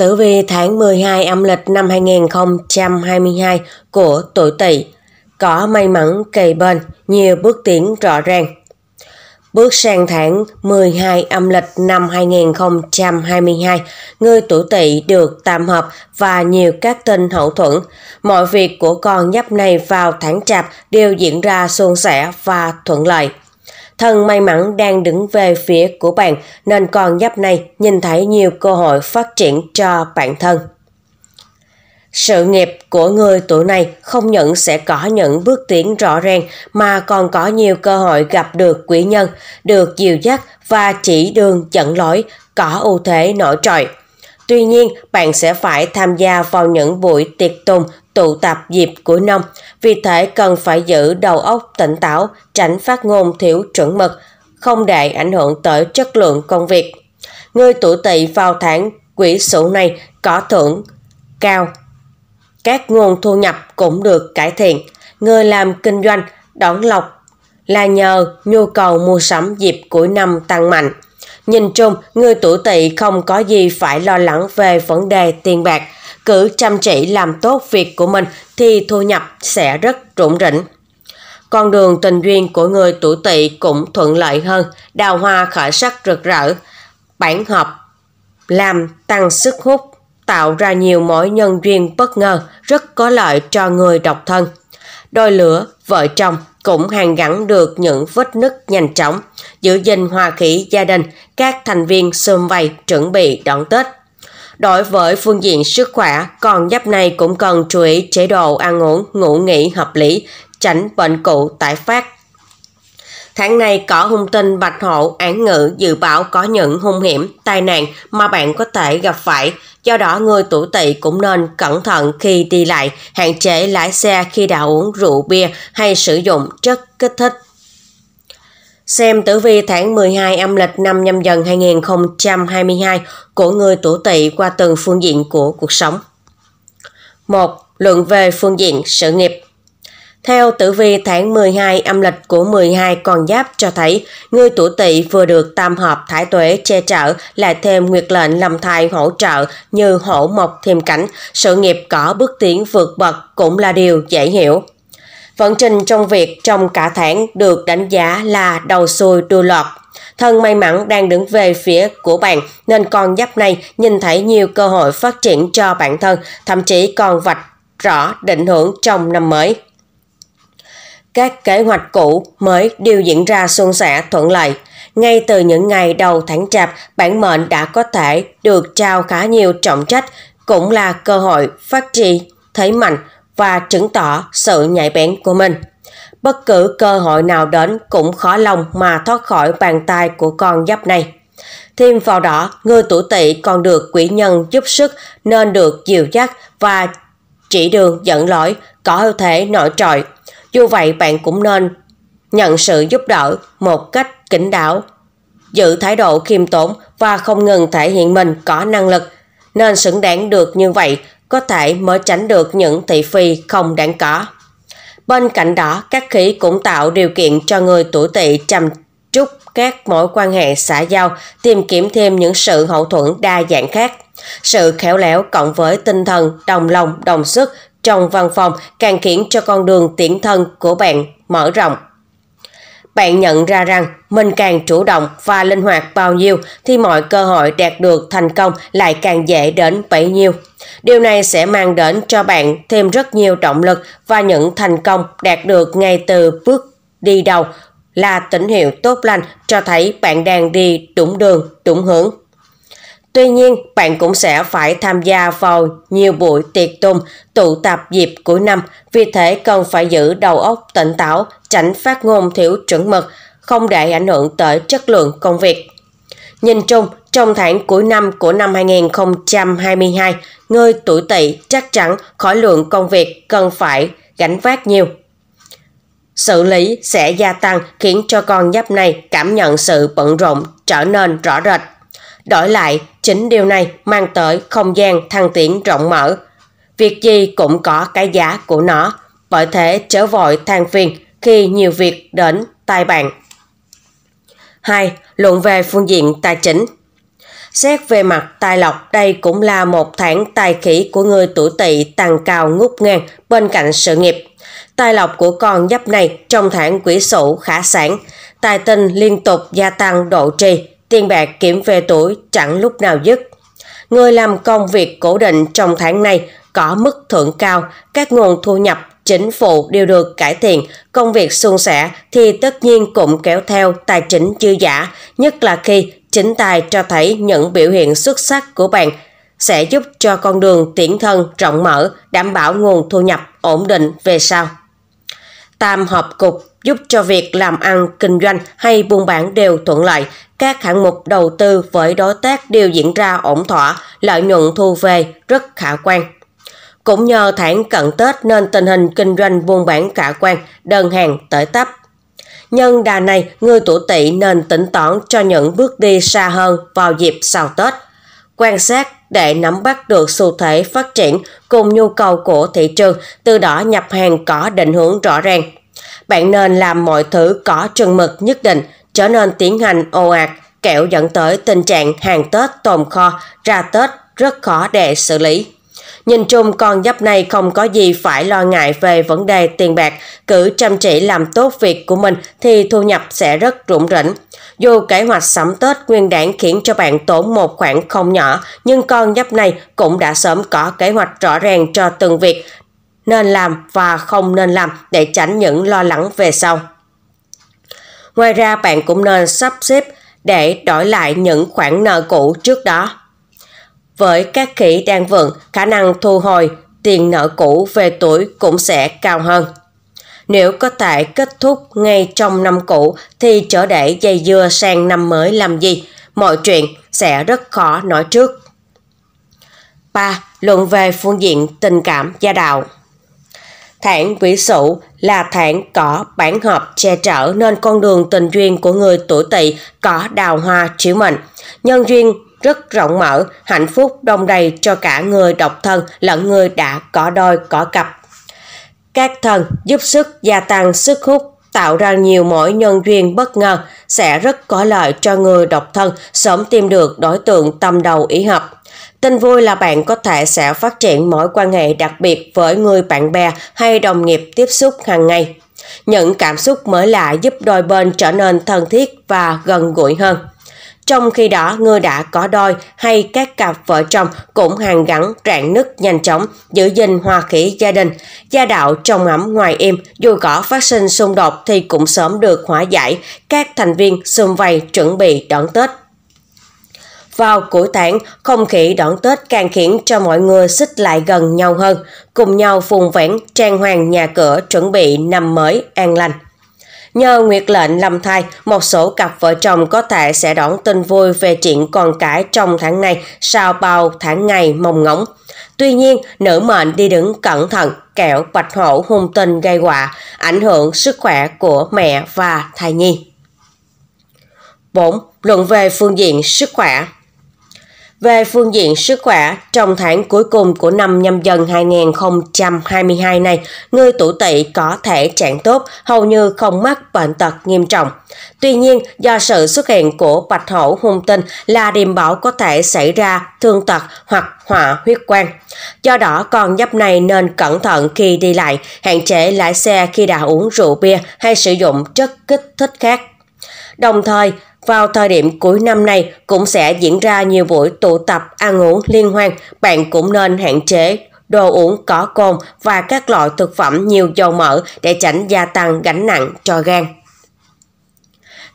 Tử vi tháng 12 âm lịch năm 2022 của tuổi Tỵ có may mắn kề bên, nhiều bước tiến rõ ràng. Bước sang tháng 12 âm lịch năm 2022, người tuổi Tỵ được tam hợp và nhiều các tinh hậu thuẫn. Mọi việc của con nhấp này vào tháng Chạp đều diễn ra suôn sẻ và thuận lợi. Thần may mắn đang đứng về phía của bạn nên con giáp này nhìn thấy nhiều cơ hội phát triển cho bản thân. Sự nghiệp của người tuổi này không những sẽ có những bước tiến rõ ràng mà còn có nhiều cơ hội gặp được quý nhân, được dìu dắt và chỉ đường dẫn lối, có ưu thế nổi trội. Tuy nhiên, bạn sẽ phải tham gia vào những buổi tiệc tùng tụ tập dịp cuối năm vì thế cần phải giữ đầu óc tỉnh táo, tránh phát ngôn thiếu chuẩn mực, không để ảnh hưởng tới chất lượng công việc. Người tuổi tỵ vào tháng quỷ sửu này có thưởng cao. Các nguồn thu nhập cũng được cải thiện. Người làm kinh doanh đón lọc là nhờ nhu cầu mua sắm dịp cuối năm tăng mạnh. Nhìn chung, người tuổi tỵ không có gì phải lo lắng về vấn đề tiền bạc – cứ chăm chỉ làm tốt việc của mình thì thu nhập sẽ rất rủng rỉnh. Con đường tình duyên của người tuổi tỵ cũng thuận lợi hơn, đào hoa khởi sắc rực rỡ, bản hợp làm tăng sức hút, tạo ra nhiều mối nhân duyên bất ngờ rất có lợi cho người độc thân. Đôi lửa, vợ chồng cũng hàn gắn được những vết nứt nhanh chóng, giữ gìn hòa khí gia đình, các thành viên xôm vầy chuẩn bị đón Tết. Đối với phương diện sức khỏe, con giáp này cũng cần chú ý chế độ ăn uống, ngủ nghỉ hợp lý, tránh bệnh cũ tái phát. Tháng này có hung tinh bạch hộ án ngữ dự báo có những hung hiểm, tai nạn mà bạn có thể gặp phải. Do đó người tuổi tỵ cũng nên cẩn thận khi đi lại, hạn chế lái xe khi đã uống rượu bia hay sử dụng chất kích thích. Xem tử vi tháng 12 âm lịch năm nhâm dần 2022 của người tuổi tỵ qua từng phương diện của cuộc sống. 1. Luận về phương diện sự nghiệp theo tử vi tháng 12 âm lịch của 12 con giáp cho thấy, người tuổi tỵ vừa được tam hợp thái tuế che chở, lại thêm nguyệt lệnh lâm thai hỗ trợ như hổ mộc thêm cảnh, sự nghiệp có bước tiến vượt bậc cũng là điều dễ hiểu. Vận trình trong việc trong cả tháng được đánh giá là đầu xuôi đuôi lọt. Thân may mắn đang đứng về phía của bạn nên con giáp này nhìn thấy nhiều cơ hội phát triển cho bản thân, thậm chí còn vạch rõ định hướng trong năm mới. Các kế hoạch cũ mới đều diễn ra suôn sẻ thuận lợi. Ngay từ những ngày đầu tháng chạp, bản mệnh đã có thể được trao khá nhiều trọng trách, cũng là cơ hội phát triển, thấy mạnh, và chứng tỏ sự nhạy bén của mình. Bất cứ cơ hội nào đến cũng khó lòng mà thoát khỏi bàn tay của con giáp này. Thêm vào đó, người tuổi tỵ còn được quỷ nhân giúp sức nên được dìu dắt và chỉ đường dẫn lối có ưu thế nổi trội. Dù vậy bạn cũng nên nhận sự giúp đỡ một cách kính đáo, giữ thái độ khiêm tốn và không ngừng thể hiện mình có năng lực nên xứng đáng được như vậy có thể mở tránh được những thị phi không đáng có. Bên cạnh đó, các khí cũng tạo điều kiện cho người tuổi tỵ chăm trúc các mối quan hệ xã giao, tìm kiếm thêm những sự hậu thuẫn đa dạng khác. Sự khéo léo cộng với tinh thần đồng lòng đồng sức trong văn phòng càng khiến cho con đường tiến thân của bạn mở rộng bạn nhận ra rằng mình càng chủ động và linh hoạt bao nhiêu thì mọi cơ hội đạt được thành công lại càng dễ đến bấy nhiêu. Điều này sẽ mang đến cho bạn thêm rất nhiều động lực và những thành công đạt được ngay từ bước đi đầu là tín hiệu tốt lành cho thấy bạn đang đi đúng đường, đúng hướng. Tuy nhiên, bạn cũng sẽ phải tham gia vào nhiều buổi tiệc tùng, tụ tập dịp cuối năm, vì thế cần phải giữ đầu óc tỉnh táo, tránh phát ngôn thiếu chuẩn mực, không để ảnh hưởng tới chất lượng công việc. Nhìn chung, trong tháng cuối năm của năm 2022, người tuổi tỵ chắc chắn khối lượng công việc cần phải gánh vác nhiều. xử lý sẽ gia tăng khiến cho con giáp này cảm nhận sự bận rộn trở nên rõ rệt. Đổi lại, Chính điều này mang tới không gian thăng tiến rộng mở. Việc gì cũng có cái giá của nó, bởi thế chớ vội than phiền khi nhiều việc đến tai bạn. 2. Luận về phương diện tài chính Xét về mặt tài lộc, đây cũng là một tháng tài khí của người tuổi tỵ tăng cao ngút ngang bên cạnh sự nghiệp. Tài lộc của con giáp này trong tháng quỷ sửu khả sản, tài tình liên tục gia tăng độ trì, tiền bạc kiểm về tuổi chẳng lúc nào dứt. Người làm công việc cố định trong tháng này có mức thưởng cao, các nguồn thu nhập chính phủ đều được cải thiện, công việc suôn sẻ thì tất nhiên cũng kéo theo tài chính dư giả, nhất là khi chính tài cho thấy những biểu hiện xuất sắc của bạn sẽ giúp cho con đường tiến thân rộng mở, đảm bảo nguồn thu nhập ổn định về sau. Tam hợp cục giúp cho việc làm ăn, kinh doanh hay buôn bán đều thuận lợi. Các hạng mục đầu tư với đối tác đều diễn ra ổn thỏa, lợi nhuận thu về rất khả quan. Cũng nhờ tháng cận Tết nên tình hình kinh doanh buôn bán khả quan, đơn hàng tới tấp. Nhân đà này, người tuổi tỵ nên tỉnh toán cho những bước đi xa hơn vào dịp sau Tết. Quan sát để nắm bắt được xu thế phát triển cùng nhu cầu của thị trường, từ đó nhập hàng có định hướng rõ ràng, bạn nên làm mọi thứ có chừng mực nhất định, trở nên tiến hành ồ ạt, kẻo dẫn tới tình trạng hàng Tết tồn kho, ra Tết rất khó để xử lý. Nhìn chung con giáp này không có gì phải lo ngại về vấn đề tiền bạc, cứ chăm chỉ làm tốt việc của mình thì thu nhập sẽ rất rủng rỉnh. Dù kế hoạch sắm Tết nguyên đảng khiến cho bạn tốn một khoản không nhỏ, nhưng con giáp này cũng đã sớm có kế hoạch rõ ràng cho từng việc, nên làm và không nên làm để tránh những lo lắng về sau. Ngoài ra bạn cũng nên sắp xếp để đổi lại những khoản nợ cũ trước đó. Với các khỉ đang vượng, khả năng thu hồi tiền nợ cũ về tuổi cũng sẽ cao hơn. Nếu có thể kết thúc ngay trong năm cũ thì chở để dây dưa sang năm mới làm gì, mọi chuyện sẽ rất khó nói trước. 3. Luận về phương diện tình cảm gia đạo Thản quỷ sụ là thản cỏ bản hợp che trở nên con đường tình duyên của người tuổi tỵ cỏ đào hoa chiếu mệnh. Nhân duyên rất rộng mở, hạnh phúc đông đầy cho cả người độc thân lẫn người đã có đôi có cặp. Các thần giúp sức gia tăng sức hút tạo ra nhiều mối nhân duyên bất ngờ sẽ rất có lợi cho người độc thân sớm tìm được đối tượng tâm đầu ý hợp. Tin vui là bạn có thể sẽ phát triển mối quan hệ đặc biệt với người bạn bè hay đồng nghiệp tiếp xúc hàng ngày. Những cảm xúc mới lạ giúp đôi bên trở nên thân thiết và gần gũi hơn. Trong khi đó, người đã có đôi hay các cặp vợ chồng cũng hàng gắn rạn nứt nhanh chóng, giữ gìn hòa khí gia đình. Gia đạo trong ấm ngoài im, dù có phát sinh xung đột thì cũng sớm được hóa giải, các thành viên xung vầy chuẩn bị đón Tết vào củi tảng, không khí đón Tết càng khiến cho mọi người xích lại gần nhau hơn, cùng nhau phùng vẽn trang hoàng nhà cửa chuẩn bị năm mới an lành. Nhờ nguyệt lệnh lâm thai, một số cặp vợ chồng có thể sẽ đón tin vui về chuyện con cái trong tháng này sau bao tháng ngày mong ngóng. Tuy nhiên, nữ mệnh đi đứng cẩn thận, kẻo bạch hổ hung tinh gây họa, ảnh hưởng sức khỏe của mẹ và thai nhi. 4. Luận về phương diện sức khỏe về phương diện sức khỏe, trong tháng cuối cùng của năm nhâm dần 2022 này, người tuổi tỵ có thể trạng tốt, hầu như không mắc bệnh tật nghiêm trọng. Tuy nhiên, do sự xuất hiện của bạch hổ hung tinh là điềm bảo có thể xảy ra thương tật hoặc họa huyết quan. Do đó, con giáp này nên cẩn thận khi đi lại, hạn chế lái xe khi đã uống rượu bia hay sử dụng chất kích thích khác. Đồng thời, vào thời điểm cuối năm này cũng sẽ diễn ra nhiều buổi tụ tập ăn uống liên hoan, bạn cũng nên hạn chế đồ uống có cồn và các loại thực phẩm nhiều dầu mỡ để tránh gia tăng gánh nặng cho gan.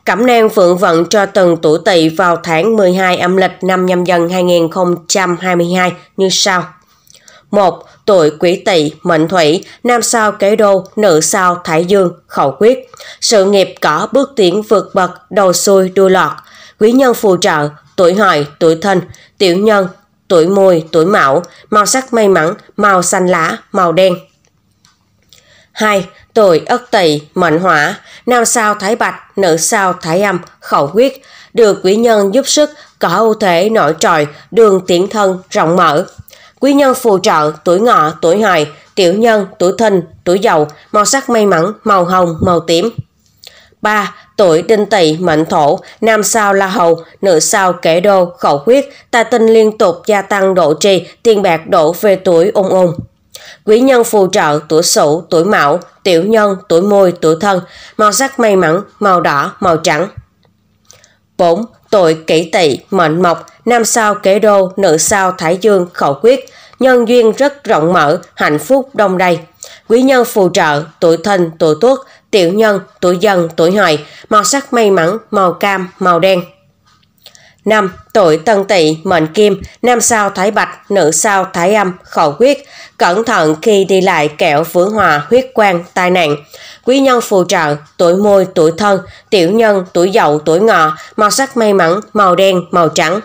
Cẩm nang phượng vận cho từng tuổi tỵ vào tháng 12 âm lịch năm nhâm dần 2022 như sau. 1. Tuổi quỷ tỵ, mệnh thủy, nam sao kế đô, nữ sao thái dương, khẩu quyết. Sự nghiệp có bước tiến vượt bậc, đầu xuôi đuôi lọt. Quý nhân phù trợ, tuổi hợi, tuổi thân, tiểu nhân, tuổi mùi, tuổi mão, màu sắc may mắn, màu xanh lá, màu đen. 2. Tuổi ất tỵ, mệnh hỏa, nam sao thái bạch, nữ sao thái âm, khẩu quyết, được quý nhân giúp sức, có ưu thế nổi trội, đường tiến thân rộng mở. Quý nhân phù trợ, tuổi ngọ, tuổi hợi, tiểu nhân, tuổi thìn, tuổi dậu, màu sắc may mắn, màu hồng, màu tím. 3. Tuổi đinh tỵ mệnh thổ, nam sao la hầu, nữ sao kẻ đô, khẩu huyết, tài tinh liên tục gia tăng độ trì, tiền bạc đổ về tuổi ung ung. Quý nhân phù trợ tuổi sửu, tuổi mão, tiểu nhân, tuổi mùi, tuổi thân, màu sắc may mắn, màu đỏ, màu trắng. 4 tội kỷ tỵ, mệnh mộc, nam sao kế đô, nữ sao thái dương, khẩu quyết, nhân duyên rất rộng mở, hạnh phúc đông đầy. Quý nhân phù trợ, tuổi thân, tuổi tuất, tiểu nhân, tuổi dần, tuổi hợi, màu sắc may mắn, màu cam, màu đen. 5. Tuổi tân tỵ mệnh kim, nam sao thái bạch, nữ sao thái âm, khẩu quyết. Cẩn thận khi đi lại kẹo vướng hòa huyết quang, tai nạn. Quý nhân phù trợ, tuổi môi, tuổi thân, tiểu nhân, tuổi dậu, tuổi ngọ, màu sắc may mắn, màu đen, màu trắng.